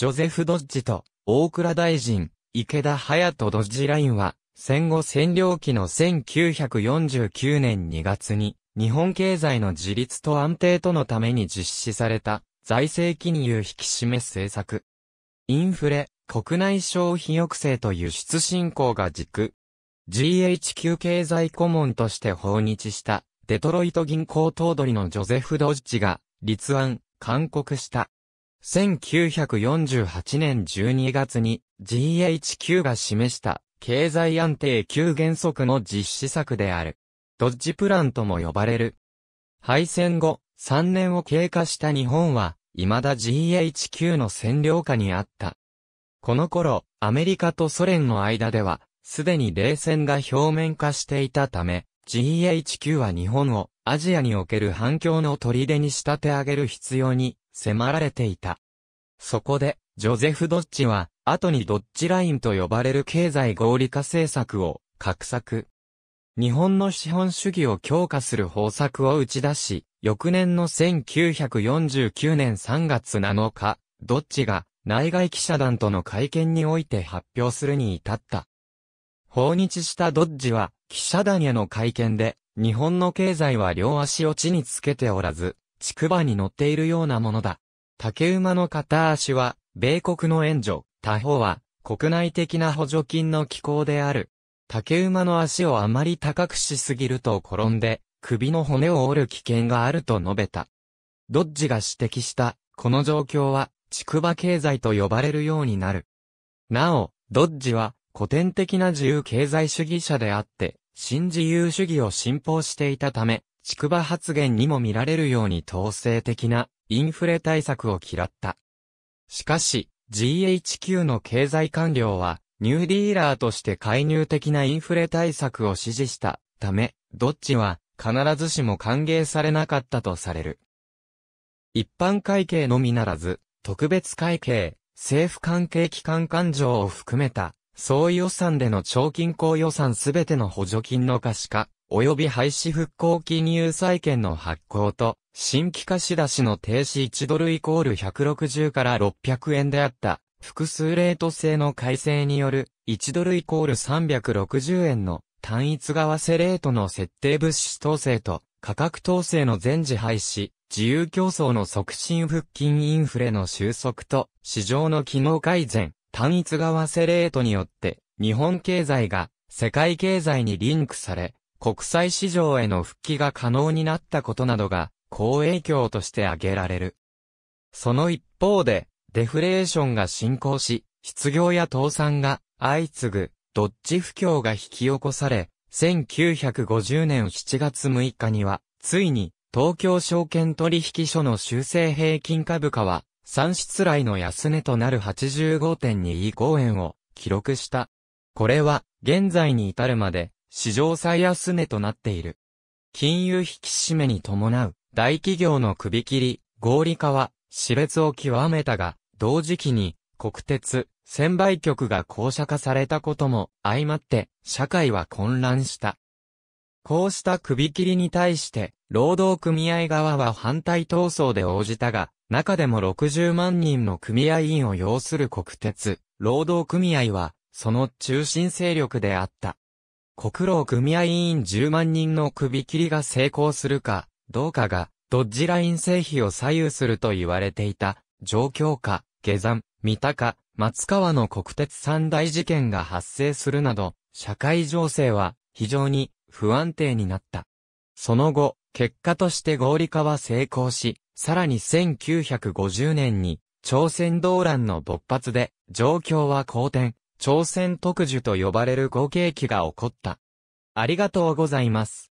ジョゼフ・ドッジと、大倉大臣、池田隼人ドッジラインは、戦後占領期の1949年2月に、日本経済の自立と安定とのために実施された、財政金融引き締め政策。インフレ、国内消費抑制と輸出振興が軸。GHQ 経済顧問として訪日した、デトロイト銀行頭取のジョゼフ・ドッジが、立案、勧告した。1948年12月に GHQ が示した経済安定級原則の実施策である。ドッジプランとも呼ばれる。敗戦後、3年を経過した日本は、未だ GHQ の占領下にあった。この頃、アメリカとソ連の間では、すでに冷戦が表面化していたため、GHQ は日本をアジアにおける反響の砦に仕立て上げる必要に迫られていた。そこで、ジョゼフ・ドッジは、後にドッジラインと呼ばれる経済合理化政策を、画策。日本の資本主義を強化する方策を打ち出し、翌年の1949年3月7日、ドッジが内外記者団との会見において発表するに至った。訪日したドッジは、記者団への会見で、日本の経済は両足を地につけておらず、竹馬に乗っているようなものだ。竹馬の片足は、米国の援助、他方は、国内的な補助金の機構である。竹馬の足をあまり高くしすぎると転んで、首の骨を折る危険があると述べた。ドッジが指摘した、この状況は、竹馬経済と呼ばれるようになる。なお、ドッジは、古典的な自由経済主義者であって、新自由主義を信奉していたため、筑波発言にも見られるように統制的なインフレ対策を嫌った。しかし、GHQ の経済官僚は、ニューディーラーとして介入的なインフレ対策を支持したため、どっちは必ずしも歓迎されなかったとされる。一般会計のみならず、特別会計、政府関係機関勘定を含めた、総予算での長均衡予算すべての補助金の可視化、及び廃止復興金融債券の発行と、新規貸し出しの停止1ドルイコール160から600円であった、複数レート制の改正による、1ドルイコール360円の単一為替レートの設定物資統制と、価格統制の全時廃止、自由競争の促進復近インフレの収束と、市場の機能改善、単一為替レートによって、日本経済が世界経済にリンクされ、国際市場への復帰が可能になったことなどが、好影響として挙げられる。その一方で、デフレーションが進行し、失業や倒産が相次ぐ、ドッジ不況が引き起こされ、1950年7月6日には、ついに、東京証券取引所の修正平均株価は、算出来の安値となる85.25円を記録した。これは、現在に至るまで、史上最安値となっている。金融引き締めに伴う大企業の首切り、合理化は、死別を極めたが、同時期に、国鉄、専売局が公社化されたことも相まって、社会は混乱した。こうした首切りに対して、労働組合側は反対闘争で応じたが、中でも60万人の組合員を要する国鉄、労働組合は、その中心勢力であった。国労組合委員10万人の首切りが成功するか、どうかが、ドッジライン製品を左右すると言われていた、状況下、下山、三鷹、松川の国鉄三大事件が発生するなど、社会情勢は非常に不安定になった。その後、結果として合理化は成功し、さらに1950年に朝鮮動乱の勃発で、状況は好転、朝鮮特需と呼ばれる好景気が起こった。ありがとうございます。